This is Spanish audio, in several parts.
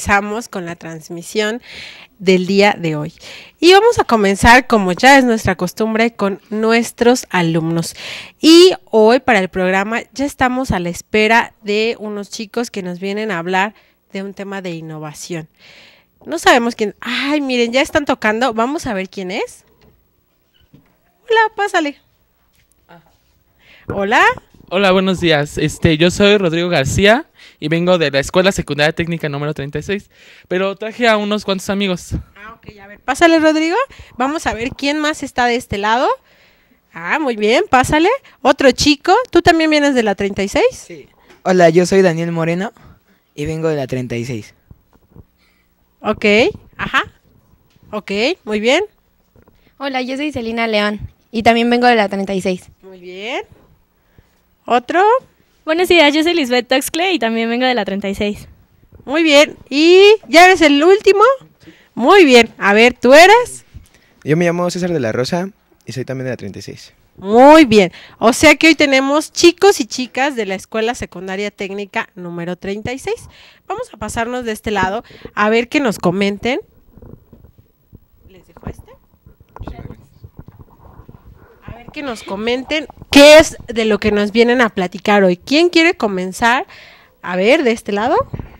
comenzamos con la transmisión del día de hoy. Y vamos a comenzar, como ya es nuestra costumbre, con nuestros alumnos. Y hoy para el programa ya estamos a la espera de unos chicos que nos vienen a hablar de un tema de innovación. No sabemos quién. Ay, miren, ya están tocando. Vamos a ver quién es. Hola, pásale. Ah. Hola. Hola, buenos días. Este, yo soy Rodrigo García y vengo de la Escuela Secundaria Técnica número 36, pero traje a unos cuantos amigos. Ah, ok, a ver, pásale Rodrigo, vamos a ver quién más está de este lado. Ah, muy bien, pásale. Otro chico, ¿tú también vienes de la 36? Sí. Hola, yo soy Daniel Moreno y vengo de la 36. Ok, ajá. Ok, muy bien. Hola, yo soy Celina León y también vengo de la 36. Muy bien. ¿Otro? Buenos días, yo soy Lisbeth Toxcle y también vengo de la 36. Muy bien. ¿Y ya eres el último? Muy bien. A ver, ¿tú eres? Yo me llamo César de la Rosa y soy también de la 36. Muy bien. O sea que hoy tenemos chicos y chicas de la Escuela Secundaria Técnica número 36. Vamos a pasarnos de este lado a ver que nos comenten. ¿Les dejo este? que nos comenten qué es de lo que nos vienen a platicar hoy. ¿Quién quiere comenzar? A ver, de este lado.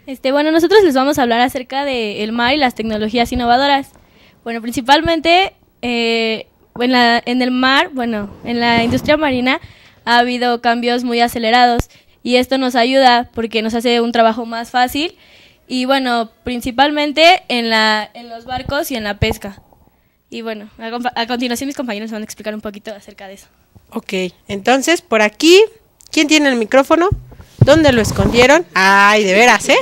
Este, bueno, nosotros les vamos a hablar acerca del mar y las tecnologías innovadoras. Bueno, principalmente eh, en, en el mar, bueno, en la industria marina ha habido cambios muy acelerados y esto nos ayuda porque nos hace un trabajo más fácil y bueno, principalmente en, la, en los barcos y en la pesca. Y bueno, a, continuación mis compañeros van a explicar un poquito acerca de eso. Ok, entonces por aquí, ¿quién tiene el micrófono? ¿Dónde lo escondieron? Ay, de veras, ¿eh?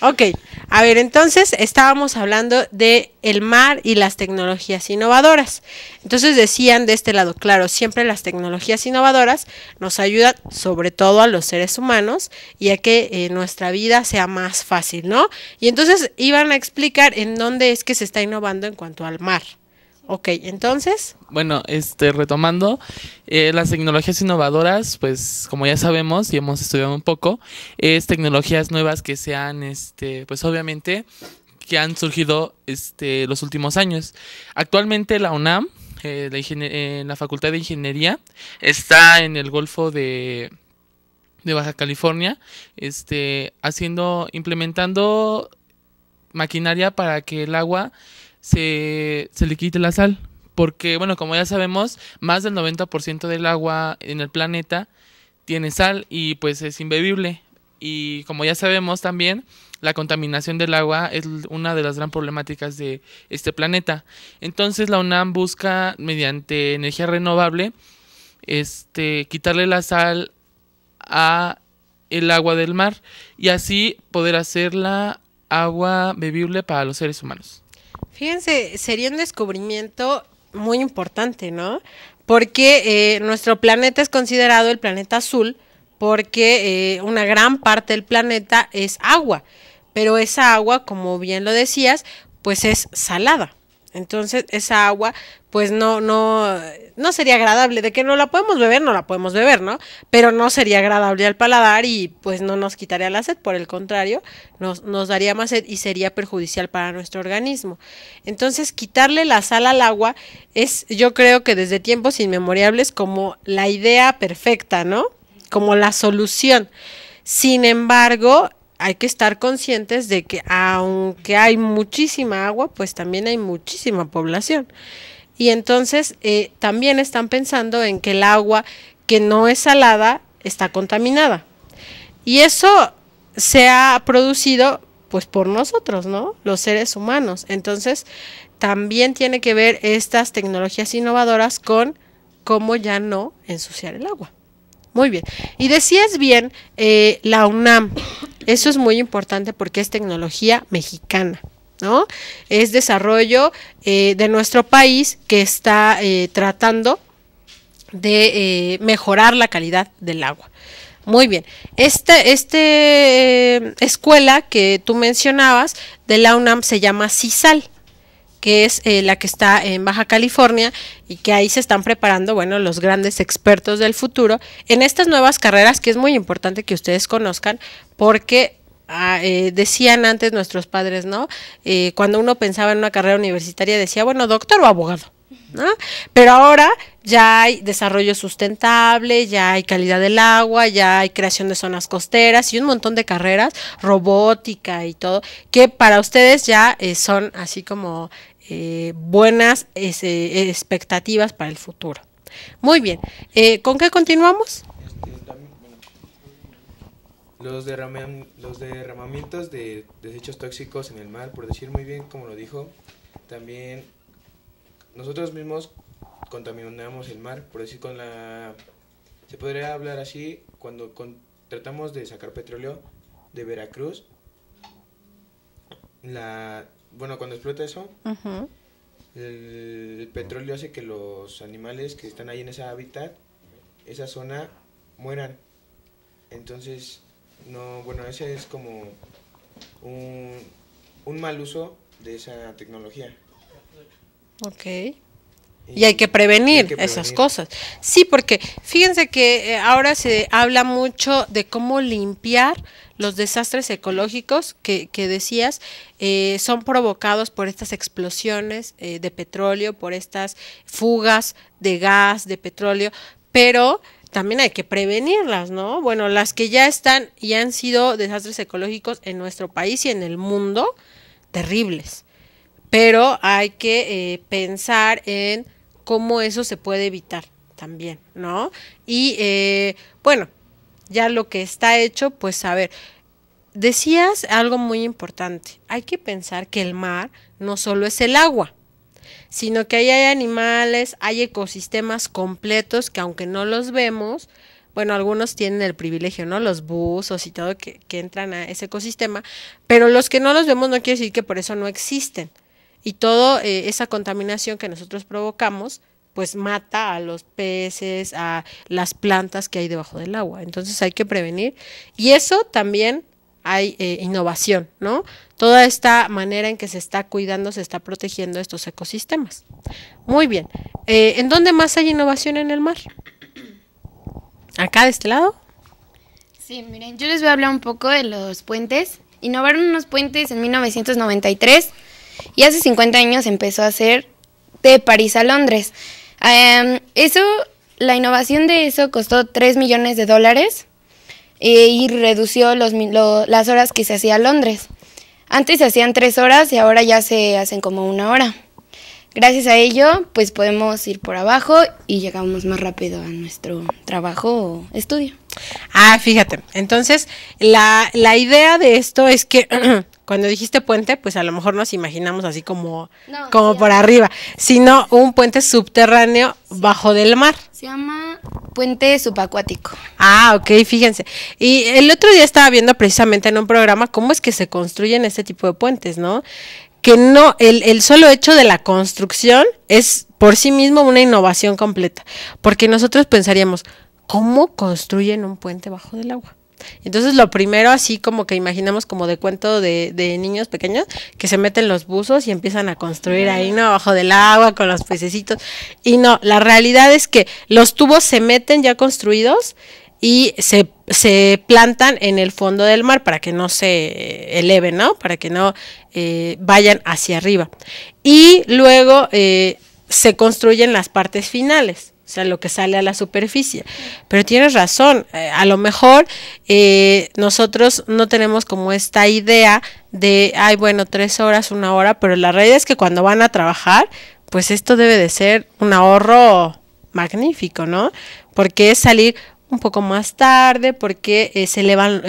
Ok, a ver, entonces estábamos hablando de el mar y las tecnologías innovadoras. Entonces decían de este lado, claro, siempre las tecnologías innovadoras nos ayudan sobre todo a los seres humanos y a que eh, nuestra vida sea más fácil, ¿no? Y entonces iban a explicar en dónde es que se está innovando en cuanto al mar. Ok, entonces. Bueno, este, retomando, eh, las tecnologías innovadoras, pues como ya sabemos y hemos estudiado un poco, es tecnologías nuevas que se han, este, pues obviamente, que han surgido este, los últimos años. Actualmente la UNAM, eh, eh, la, Facultad de Ingeniería, está en el Golfo de, de Baja California, este, haciendo, implementando maquinaria para que el agua se, se le quite la sal. Porque, bueno, como ya sabemos, más del 90% del agua en el planeta tiene sal y pues es imbebible. Y como ya sabemos también, la contaminación del agua es una de las gran problemáticas de este planeta. Entonces la UNAM busca, mediante energía renovable, este, quitarle la sal a el agua del mar y así poder hacerla agua bebible para los seres humanos. Fíjense, sería un descubrimiento muy importante, ¿no? Porque eh, nuestro planeta es considerado el planeta azul porque eh, una gran parte del planeta es agua, pero esa agua, como bien lo decías, pues es salada. Entonces, esa agua, pues no, no, no sería agradable. De que no la podemos beber, no la podemos beber, ¿no? Pero no sería agradable al paladar y pues no nos quitaría la sed, por el contrario, nos, nos daría más sed y sería perjudicial para nuestro organismo. Entonces, quitarle la sal al agua es, yo creo que desde tiempos inmemoriales, como la idea perfecta, ¿no? Como la solución. Sin embargo, hay que estar conscientes de que aunque hay muchísima agua, pues también hay muchísima población. Y entonces eh, también están pensando en que el agua que no es salada está contaminada. Y eso se ha producido pues por nosotros, ¿no? Los seres humanos. Entonces, también tiene que ver estas tecnologías innovadoras con cómo ya no ensuciar el agua. Muy bien. Y decías bien, eh, la UNAM eso es muy importante porque es tecnología mexicana. ¿no? Es desarrollo eh, de nuestro país que está eh, tratando de eh, mejorar la calidad del agua. Muy bien, esta este, este escuela que tú mencionabas de la UNAM se llama CISAL que es eh, la que está en Baja California y que ahí se están preparando, bueno, los grandes expertos del futuro en estas nuevas carreras que es muy importante que ustedes conozcan porque ah, eh, decían antes nuestros padres, ¿no? Eh, cuando uno pensaba en una carrera universitaria decía, bueno, doctor o abogado, ¿no? Pero ahora ya hay desarrollo sustentable, ya hay calidad del agua, ya hay creación de zonas costeras y un montón de carreras, robótica y todo, que para ustedes ya son así como eh, buenas eh, expectativas para el futuro. Muy bien, eh, ¿con qué continuamos? Este, los, los derramamientos de desechos tóxicos en el mar, por decir muy bien como lo dijo, también nosotros mismos contaminamos el mar, por decir con la... Se podría hablar así cuando tratamos de sacar petróleo de Veracruz, la, bueno, cuando explota eso, el, petróleo hace que los animales que están ahí en ese hábitat, esa zona, mueran. Entonces, no, bueno, ese es como un, mal uso de esa tecnología. Ok. Y hay que prevenir esas cosas. Sí, porque fíjense que eh, ahora se habla mucho de cómo limpiar los desastres ecológicos que, decías eh, son provocados por estas explosiones eh, de petróleo, por estas fugas de gas, de petróleo, pero también hay que prevenirlas, ¿no? Bueno, las que ya están y han sido desastres ecológicos en nuestro país y en el mundo, terribles. Pero hay que eh, pensar en cómo eso se puede evitar también, ¿no? Y bueno, ya lo que está hecho, pues a ver, decías algo muy importante, hay que pensar que el mar no solo es el agua, sino que ahí hay animales, hay ecosistemas completos que aunque no los vemos, bueno, algunos tienen el privilegio, ¿no? Los buzos y todo que, entran a ese ecosistema, pero los que no los vemos no quiere decir que por eso no existen. Y toda eh, esa contaminación que nosotros provocamos, pues mata a los peces, a las plantas que hay debajo del agua. Entonces hay que prevenir. Y eso también hay eh, innovación, ¿no? Toda esta manera en que se está cuidando, se está protegiendo estos ecosistemas. Muy bien. Eh, ¿En dónde más hay innovación en el mar? ¿Acá de este lado? Sí, miren, yo les voy a hablar un poco de los puentes. Innovaron unos puentes en 1993 y hace 50 años empezó a ser de París a Londres. Em, eso, la innovación de eso costó 3 millones de dólares eh, y redució los, las horas que se hacía a Londres. Antes se hacían 3 horas y ahora ya se hacen como una hora. Gracias a ello, pues podemos ir por abajo y llegamos más rápido a nuestro trabajo o estudio. Ah, fíjate. Entonces, la idea de esto es que Cuando dijiste puente, pues a lo mejor nos imaginamos así como, como por arriba, sino un puente subterráneo bajo del mar. Se llama puente subacuático. Ah, ok, fíjense. Y el otro día estaba viendo precisamente en un programa cómo es que se construyen este tipo de puentes, ¿no? Que no, el solo hecho de la construcción es por sí mismo una innovación completa, porque nosotros pensaríamos, ¿cómo construyen un puente bajo del agua? Entonces lo primero, así como que imaginamos como de cuento de, niños pequeños, que se meten los buzos y empiezan a construir ahí, ¿no? Abajo del agua, con los pececitos. Y no, la realidad es que los tubos se meten ya construidos y se, plantan en el fondo del mar para que no se eh, eleven, ¿no? Para que no eh, vayan hacia arriba. Y luego eh, se construyen las partes finales o sea, lo que sale a la superficie. Pero tienes razón, eh, a lo mejor eh, nosotros no tenemos como esta idea de, ay, bueno, tres horas, una hora, pero la realidad es que cuando van a trabajar, pues esto debe de ser un ahorro magnífico, ¿no? Porque es salir un poco más tarde, porque eh, se elevan,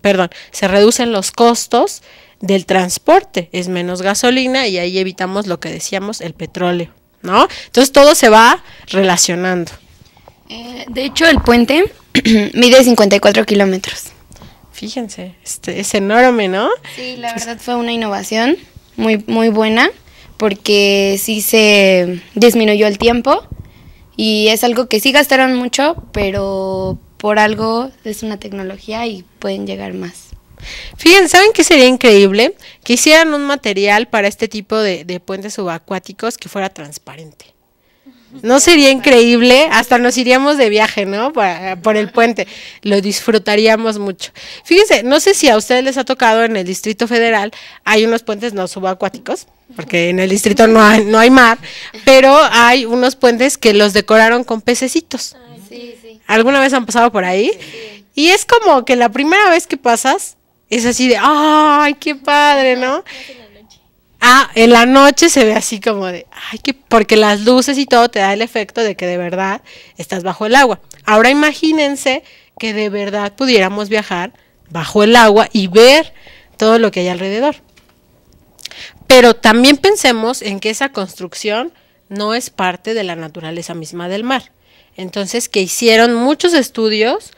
perdón, se reducen los costos del transporte, es menos gasolina y ahí evitamos lo que decíamos, el petróleo. ¿no? Entonces todo se va relacionando. Eh, de hecho, el puente mide 54 kilómetros. Fíjense, este, es enorme, ¿no? Sí, la verdad fue una innovación muy, muy buena porque sí se disminuyó el tiempo y es algo que sí gastaron mucho, pero por algo es una tecnología y pueden llegar más. Fíjense, ¿saben qué sería increíble? Que hicieran un material para este tipo de, puentes subacuáticos que fuera transparente. ¿No sería increíble? Hasta nos iríamos de viaje, ¿no? Por, el puente. Lo disfrutaríamos mucho. Fíjense, no sé si a ustedes les ha tocado en el Distrito Federal, hay unos puentes no subacuáticos, porque en el distrito no hay, mar, pero hay unos puentes que los decoraron con pececitos. Ah, ¿Alguna vez han pasado por ahí? y es como que la primera vez que pasas, es así de, ¡ay, qué padre, ¿no? Ah, en la noche se ve así como de, ay, que porque las luces y todo te da el efecto de que de verdad estás bajo el agua. Ahora imagínense que de verdad pudiéramos viajar bajo el agua y ver todo lo que hay alrededor. Pero también pensemos en que esa construcción no es parte de la naturaleza misma del mar. Entonces, que hicieron muchos estudios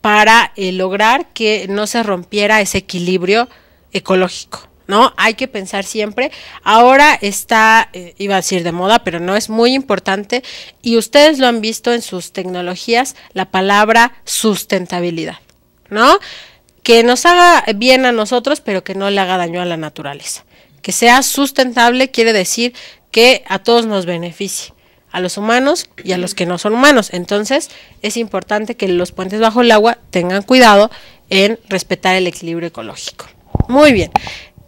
para eh, lograr que no se rompiera ese equilibrio ecológico. ¿no? Hay que pensar siempre. Ahora está, eh, iba a decir de moda, pero no es muy importante. Y ustedes lo han visto en sus tecnologías, la palabra sustentabilidad, ¿no? Que nos haga bien a nosotros, pero que no le haga daño a la naturaleza. Que sea sustentable quiere decir que a todos nos beneficie a los humanos y a los que no son humanos. Entonces, es importante que los puentes bajo el agua tengan cuidado en respetar el equilibrio ecológico. Muy bien.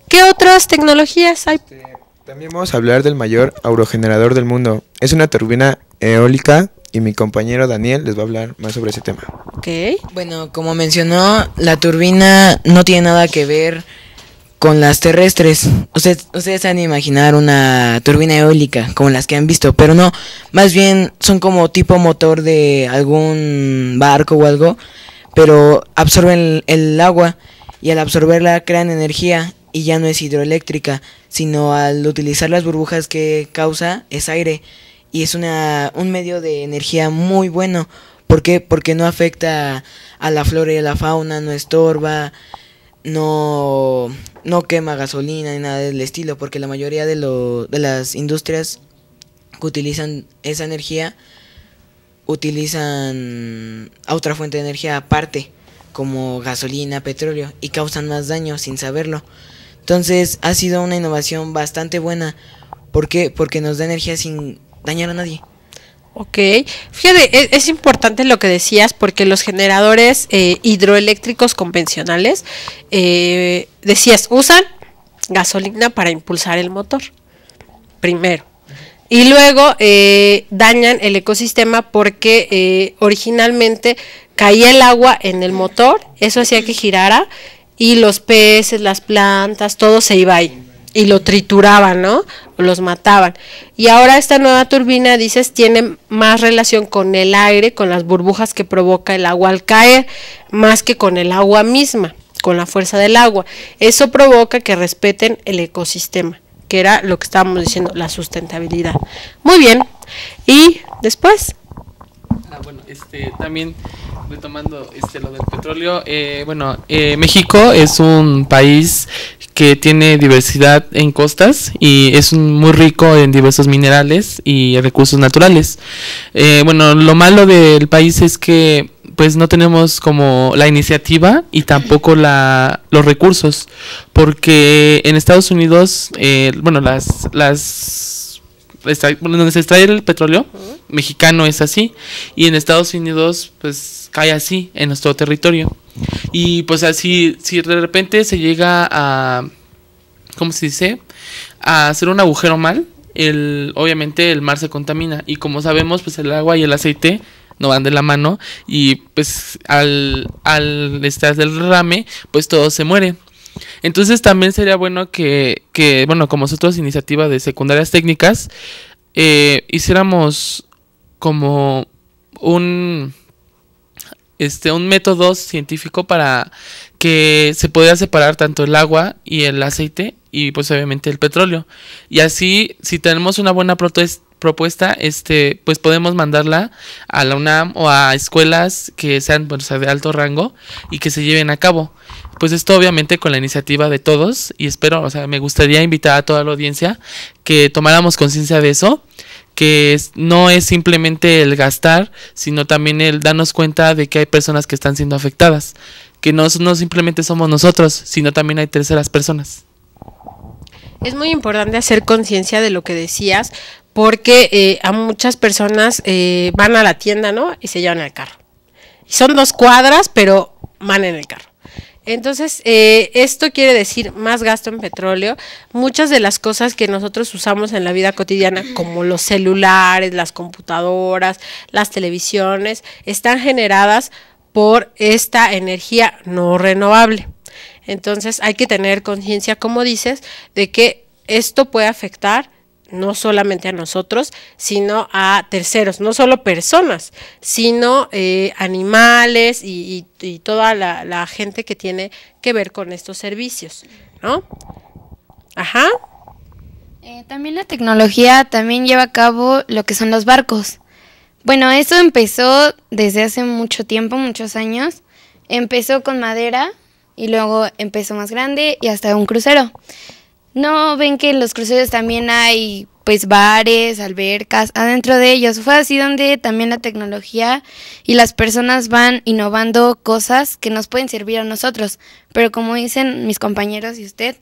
¿Qué otras tecnologías hay? Este, también vamos a hablar del mayor aerogenerador del mundo. Es una turbina eólica y mi compañero Daniel les va a hablar más sobre ese tema. Ok. Bueno, como mencionó, la turbina no tiene nada que ver con las terrestres. Ustedes, ustedes han imaginar una turbina eólica como las que han visto, pero no, más bien son como tipo motor de algún barco o algo, pero absorben el, agua y al absorberla crean energía y ya no es hidroeléctrica, sino al utilizar las burbujas que causa es aire y es una, un medio de energía muy bueno. ¿Por qué? Porque no afecta a la flora y a la fauna, no estorba, no, no quema gasolina ni nada del estilo, porque la mayoría de, de las industrias que utilizan esa energía utilizan otra fuente de energía aparte, como gasolina, petróleo, y causan más daño sin saberlo. Entonces ha sido una innovación bastante buena. porque Porque nos da energía sin dañar a nadie. Ok, fíjate, e, es, importante lo que decías porque los generadores eh, hidroeléctricos convencionales, eh, decías, usan gasolina para impulsar el motor, primero. Y luego eh, dañan el ecosistema porque originalmente caía el agua en el motor, eso hacía que girara y los peces, las plantas, todo se iba ahí y lo trituraban, ¿no? los mataban. Y ahora esta nueva turbina, dices, tiene más relación con el aire, con las burbujas que provoca el agua al caer, más que con el agua misma, con la fuerza del agua. Eso provoca que respeten el ecosistema, que era lo que estábamos diciendo, la sustentabilidad. Muy bien. Y después. Ah, bueno, este también retomando este, lo del petróleo, eh, bueno, eh, México es un país que tiene diversidad en costas y es muy rico en diversos minerales y recursos naturales. Eh, bueno, lo malo del país es que pues no tenemos como la iniciativa y tampoco la, los recursos, porque en Estados Unidos, bueno, las, las donde se extrae el petróleo mexicano es así y en Estados Unidos pues cae así en nuestro territorio y pues así si de repente se llega a cómo se dice a hacer un agujero mal el obviamente el mar se contamina y como sabemos pues el agua y el aceite no van de la mano y pues al al estar del rame pues todo se muere entonces también sería bueno que, que bueno, como nosotros iniciativa de secundarias técnicas, eh, hiciéramos como un este un método científico para que se pudiera separar tanto el agua y el aceite y pues obviamente el petróleo. Y así, si tenemos una buena propuesta, este, pues podemos mandarla a la UNAM o a escuelas que sean pues, de alto rango y que se lleven a cabo pues esto obviamente con la iniciativa de todos y espero, o sea, me gustaría invitar a toda la audiencia que tomáramos conciencia de eso, que no es simplemente el gastar, sino también el darnos cuenta de que hay personas que están siendo afectadas, que no, simplemente somos nosotros, sino también hay terceras personas. Es muy importante hacer conciencia de lo que decías, porque eh, a muchas personas eh, van a la tienda, ¿no? Y se llevan al carro. son dos cuadras, pero van en el carro. Entonces, eh, esto quiere decir más gasto en petróleo. Muchas de las cosas que nosotros usamos en la vida cotidiana, como los celulares, las computadoras, las televisiones, están generadas por esta energía no renovable. Entonces, hay que tener conciencia, como dices, de que esto puede afectar no solamente a nosotros, sino a terceros, no solo personas, sino eh, animales y, toda la, gente que tiene que ver con estos servicios, ¿no? Ajá. Eh, también la tecnología también lleva a cabo lo que son los barcos. Bueno, eso empezó desde hace mucho tiempo, muchos años. Empezó con madera y luego empezó más grande y hasta un crucero. No, ven que en los cruceros también hay pues bares, albercas, adentro de ellos. Fue así donde también la tecnología y las personas van innovando cosas que nos pueden servir a nosotros. Pero como dicen mis compañeros y usted,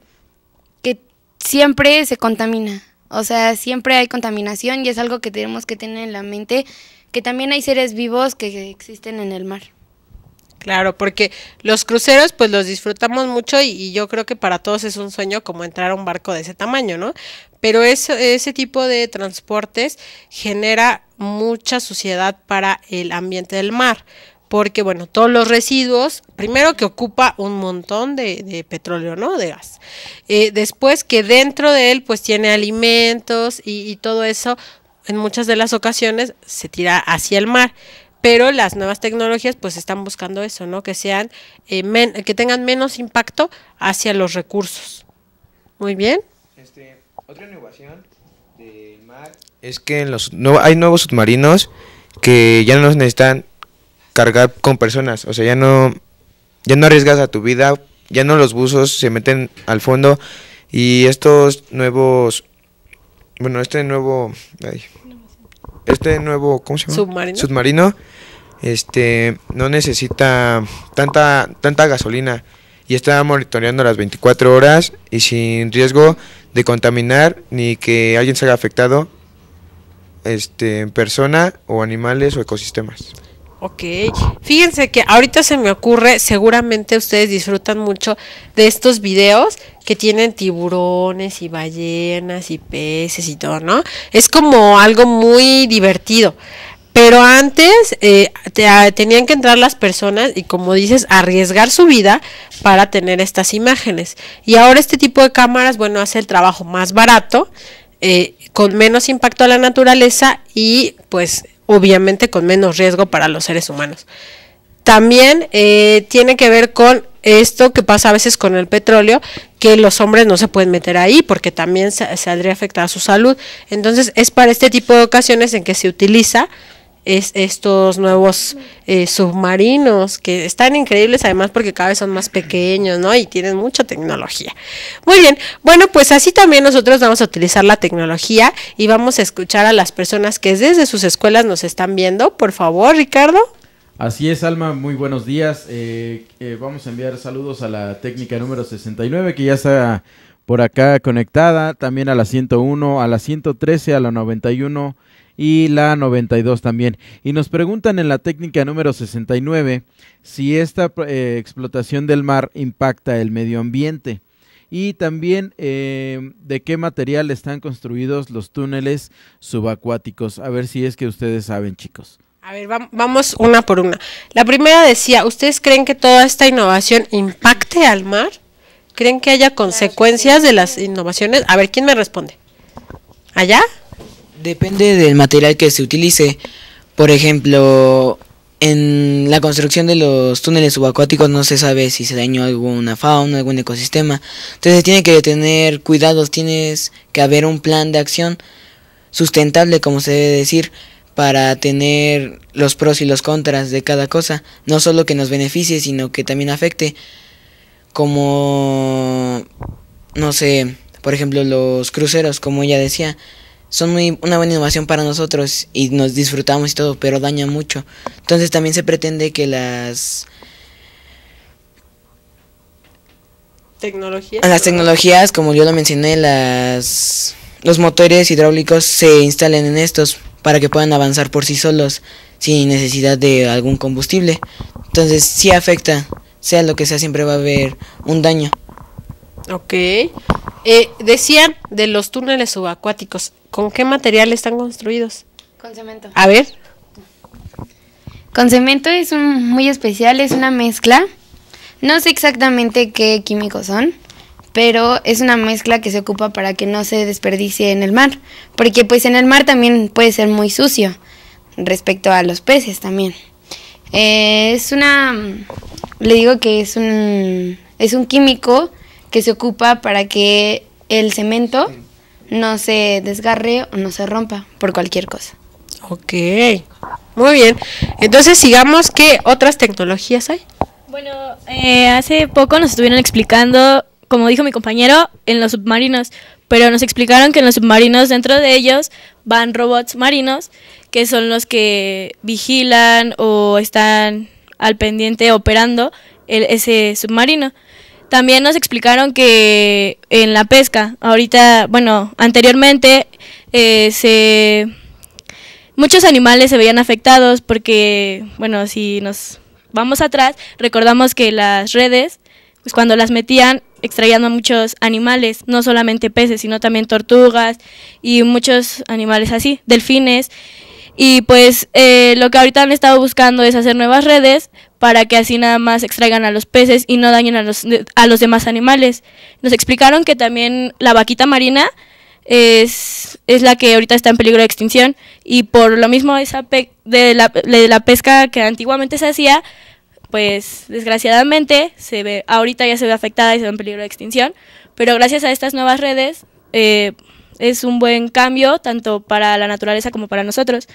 que siempre se contamina. O sea, siempre hay contaminación y es algo que tenemos que tener en la mente, que también hay seres vivos que existen en el mar. Claro, porque los cruceros pues los disfrutamos mucho y, yo creo que para todos es un sueño como entrar a un barco de ese tamaño, ¿no? Pero ese tipo de transportes genera mucha suciedad para el ambiente del mar, porque bueno, todos los residuos, primero que ocupa un montón de, de petróleo, ¿no? De gas. Eh, después que dentro de él pues tiene alimentos y todo eso en muchas de las ocasiones se tira hacia el mar pero las nuevas tecnologías pues están buscando eso, ¿no? Que sean eh, que tengan menos impacto hacia los recursos. Muy bien. Este, otra innovación del mar es que los hay nuevos submarinos que ya no necesitan cargar con personas, o sea, ya no ya no arriesgas a tu vida, ya no los buzos se meten al fondo y estos nuevos bueno, este nuevo este nuevo, Submarino. este, no necesita tanta, tanta gasolina y está monitoreando las 24 horas y sin riesgo de contaminar ni que alguien se haga afectado este, en persona o animales o ecosistemas. Ok, fíjense que ahorita se me ocurre, seguramente ustedes disfrutan mucho de estos videos que tienen tiburones y ballenas y peces y todo, ¿no? Es como algo muy divertido. Pero antes eh, ah, tenían que entrar las personas y como dices, arriesgar su vida para tener estas imágenes. Y ahora este tipo de cámaras, bueno, hace el trabajo más barato, eh, con menos impacto a la naturaleza y pues obviamente con menos riesgo para los seres humanos. También eh, tiene que ver con esto que pasa a veces con el petróleo, que los hombres no se pueden meter ahí porque también saldría afectada su salud. Entonces es para este tipo de ocasiones en que se utiliza estos nuevos eh, submarinos que están increíbles además porque cada vez son más pequeños, ¿no? Y tienen mucha tecnología. Muy bien, bueno, pues así también nosotros vamos a utilizar la tecnología y vamos a escuchar a las personas que desde sus escuelas nos están viendo. Por favor, Ricardo. Así es, Alma, muy buenos días. Eh, eh, vamos a enviar saludos a la técnica número 69 que ya está por acá conectada, también a la 101, a la 113, a la 91 y la 92 también. Y nos preguntan en la técnica número 69 si esta eh, explotación del mar impacta el medio ambiente y también de qué material están construidos los túneles subacuáticos. A ver si es que ustedes saben, chicos. A ver, vamos una por una. La primera decía, ¿ustedes creen que toda esta innovación impacte al mar? ¿Creen que haya consecuencias de las innovaciones? A ver, ¿quién me responde? ¿Allá? Depende del material que se utilice. Por ejemplo, en la construcción de los túneles subacuáticos no se sabe si se dañó alguna fauna, algún ecosistema. Entonces tiene que tener cuidados, tienes que haber un plan de acción sustentable, como se debe decir para tener los pros y los contras de cada cosa, no solo que nos beneficie, sino que también afecte, como, no sé, por ejemplo, los cruceros, como ella decía, son muy, una buena innovación para nosotros y nos disfrutamos y todo, pero daña mucho. Entonces también se pretende que las tecnologías las tecnologías, como yo lo mencioné, las los motores hidráulicos se instalen en estos para que puedan avanzar por sí solos sin necesidad de algún combustible. Entonces si afecta, sea lo que sea, siempre va a haber un daño. Ok. Eh, decían de los túneles subacuáticos, ¿con qué material están construidos? Con cemento. A ver. Con cemento es muy especial, es una mezcla. No sé exactamente qué químicos son, pero es una mezcla que se ocupa para que no se desperdicie en el mar, porque pues en el mar también puede ser muy sucio respecto a los peces también. Eh, es una, le digo que es un, es un químico que se ocupa para que el cemento no se desgarre o no se rompa por cualquier cosa. Ok, muy bien. Entonces sigamos, ¿qué otras tecnologías hay? Bueno, eh, hace poco nos estuvieron explicando como dijo mi compañero, en los submarinos. Pero nos explicaron que en los submarinos, dentro de ellos, van robots marinos, que son los que vigilan o están al pendiente operando ese submarino. También nos explicaron que en la pesca, ahorita, bueno, anteriormente, eh, se, muchos animales se veían afectados porque, bueno, si nos vamos atrás, recordamos que las redes, pues cuando las metían, extrayendo muchos animales, no solamente peces, sino también tortugas y muchos animales así, delfines. Y pues eh, lo que ahorita han estado buscando es hacer nuevas redes para que así nada más extraigan a los peces y no dañen a los, a los demás animales. Nos explicaron que también la vaquita marina es, la que ahorita está en peligro de extinción y por lo mismo esa de, la, de la pesca que antiguamente se hacía pues desgraciadamente se ve, ahorita ya se ve afectada y se ve en peligro de extinción, pero gracias a estas nuevas redes eh, es un buen cambio tanto para la naturaleza como para nosotros,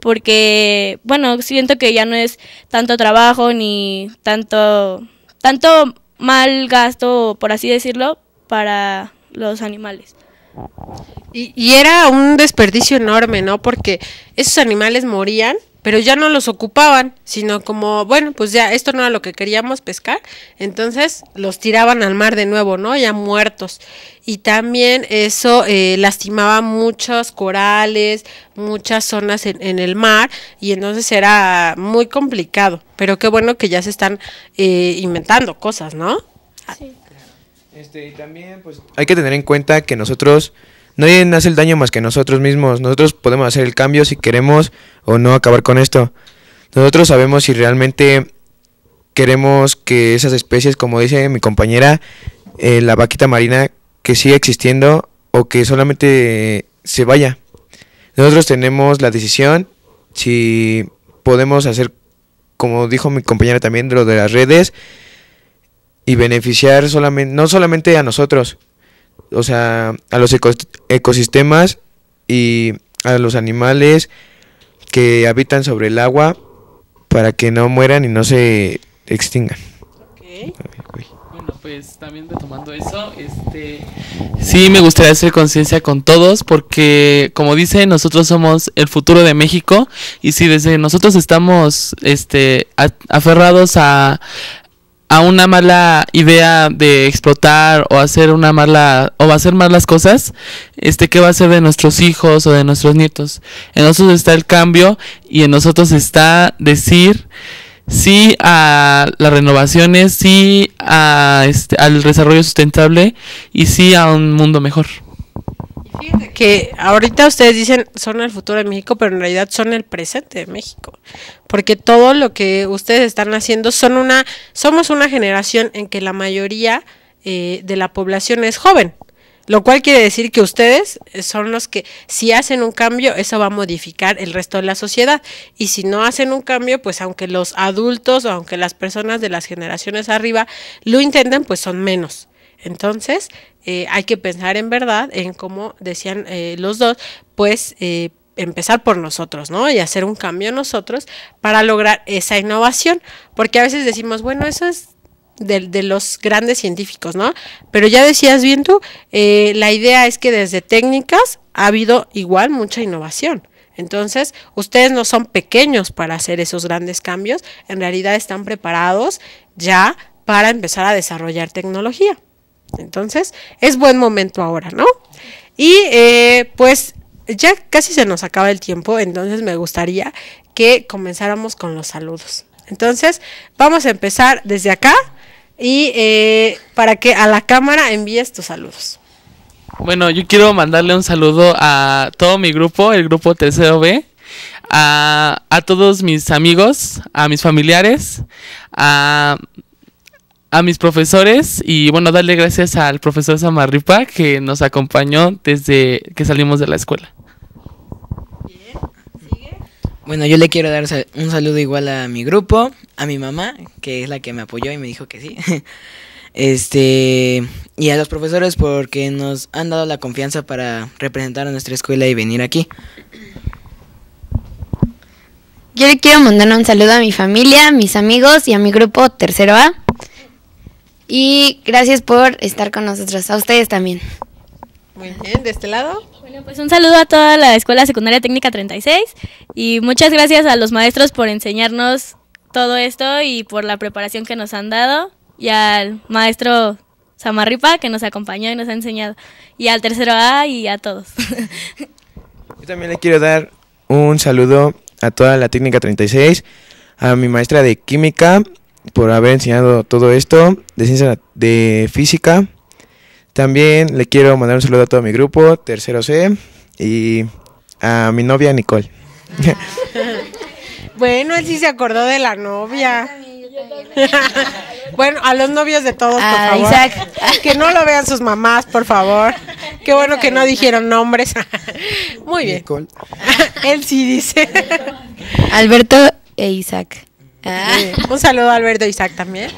porque bueno, siento que ya no es tanto trabajo ni tanto, tanto mal gasto, por así decirlo, para los animales. Y, y era un desperdicio enorme, ¿no? Porque esos animales morían pero ya no los ocupaban, sino como, bueno, pues ya esto no era lo que queríamos pescar, entonces los tiraban al mar de nuevo, ¿no? Ya muertos. Y también eso eh, lastimaba muchos corales, muchas zonas en, el mar, y entonces era muy complicado, pero qué bueno que ya se están eh, inventando cosas, ¿no? Sí. Este, y también, pues, hay que tener en cuenta que nosotros nadie hace el daño más que nosotros mismos. Nosotros podemos hacer el cambio si queremos o no acabar con esto. Nosotros sabemos si realmente queremos que esas especies, como dice mi compañera, eh, la vaquita marina, que siga existiendo o que solamente se vaya. Nosotros tenemos la decisión si podemos hacer, como dijo mi compañera también, lo de las redes y beneficiar solamente, no solamente a nosotros, o sea, a los ecosistemas y a los animales que habitan sobre el agua para que no mueran y no se extingan. Okay. Bueno, pues también retomando eso, este sí me gustaría hacer conciencia con todos porque como dice, nosotros somos el futuro de México y si desde nosotros estamos este aferrados a a una mala idea de explotar o hacer una mala o hacer malas cosas, este qué va a ser de nuestros hijos o de nuestros nietos. En nosotros está el cambio y en nosotros está decir sí a las renovaciones, sí a este, al desarrollo sustentable y sí a un mundo mejor que ahorita ustedes dicen son el futuro de México, pero en realidad son el presente de México, porque todo lo que ustedes están haciendo son una, somos una generación en que la mayoría eh, de la población es joven, lo cual quiere decir que ustedes eh, son los que si hacen un cambio, eso va a modificar el resto de la sociedad. Y si no hacen un cambio, pues aunque los adultos o aunque las personas de las generaciones arriba lo intenten, pues son menos. Entonces, eh, hay que pensar en verdad en cómo decían eh, los dos, pues eh, empezar por nosotros, ¿no? Y hacer un cambio nosotros para lograr esa innovación, porque a veces decimos, bueno, eso es de, los grandes científicos, ¿no? Pero ya decías bien tú, la idea es que desde técnicas ha habido igual mucha innovación. Entonces, ustedes no son pequeños para hacer esos grandes cambios, en realidad están preparados ya para empezar a desarrollar tecnología. Entonces, es buen momento ahora, ¿no? Y eh, pues ya casi se nos acaba el tiempo, entonces me gustaría que comenzáramos con los saludos. Entonces, vamos a empezar desde acá y eh, para que a la cámara envíes tus saludos. Bueno, yo quiero mandarle un saludo a todo mi grupo, el grupo Tercero a, a todos mis amigos, a mis familiares, a a mis profesores y bueno, darle gracias al profesor Samarripa que nos acompañó desde que salimos de la escuela. Bueno, yo le quiero dar un saludo igual a mi grupo, a mi mamá, que es la que me apoyó y me dijo que sí. Este, y a los profesores porque nos han dado la confianza para representar a nuestra escuela y venir aquí. Yo le quiero mandar un saludo a mi familia, a mis amigos y a mi grupo Tercero A y gracias por estar con nosotros, a ustedes también. Muy bien, de este lado. Bueno, pues un saludo a toda la Escuela Secundaria Técnica 36 y muchas gracias a los maestros por enseñarnos todo esto y por la preparación que nos han dado y al maestro Samarripa que nos acompañó y nos ha enseñado y al tercero A y a todos. Yo también le quiero dar un saludo a toda la Técnica 36, a mi maestra de química, por haber enseñado todo esto de ciencia de física. También le quiero mandar un saludo a todo mi grupo, tercero C, y a mi novia Nicole. bueno, él sí se acordó de la novia. bueno, a los novios de todos, por ah, favor. que no lo vean sus mamás, por favor. Qué bueno que no dijeron nombres. Muy bien. Él sí dice. Alberto e Isaac. Ah. Eh, un saludo a Alberto Isaac también.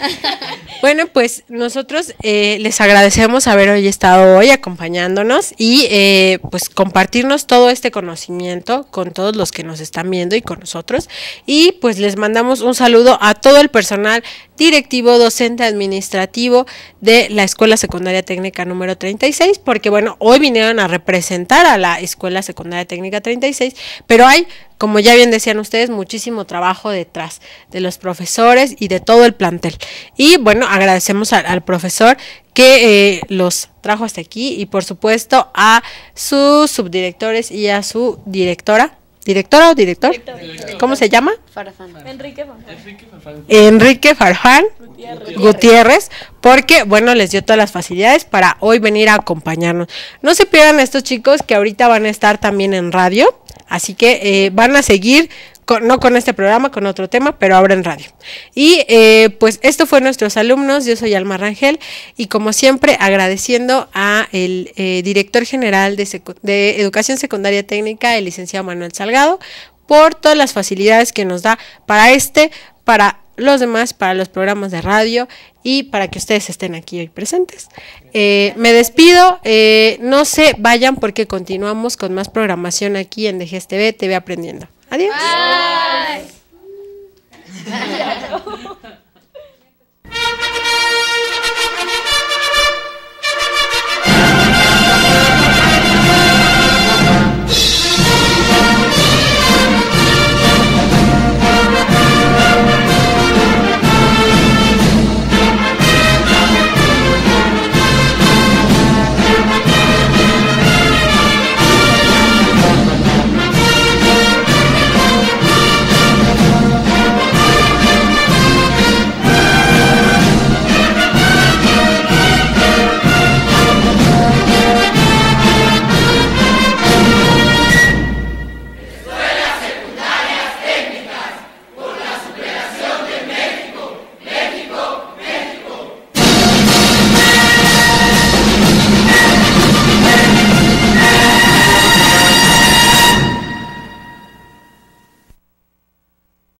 Bueno, pues nosotros eh, les agradecemos haber hoy estado hoy acompañándonos y eh, pues compartirnos todo este conocimiento con todos los que nos están viendo y con nosotros. Y pues les mandamos un saludo a todo el personal directivo docente administrativo de la Escuela Secundaria Técnica número 36, porque bueno, hoy vinieron a representar a la Escuela Secundaria Técnica 36, pero hay, como ya bien decían ustedes, muchísimo trabajo detrás de los profesores y de todo el plantel. Y bueno, agradecemos al profesor que eh, los trajo hasta aquí y por supuesto a sus subdirectores y a su directora ¿Director o director? ¿Cómo se llama? Farfán. Enrique Farfán. Enrique Farfán Gutiérrez. porque bueno, les dio todas las facilidades para hoy venir a acompañarnos. No se pierdan estos chicos que ahorita van a estar también en radio, así que eh, van a seguir no con este programa, con otro tema, pero ahora en radio. Y eh, pues esto fue nuestros alumnos, yo soy Alma Rangel y como siempre agradeciendo a el eh, director general de, Educación Secundaria Técnica, el licenciado Manuel Salgado, por todas las facilidades que nos da para este, para los demás, para los programas de radio y para que ustedes estén aquí hoy presentes. Eh, me despido, no se vayan porque continuamos con más programación aquí en DGSTV TV Aprendiendo. Adiós. Bye.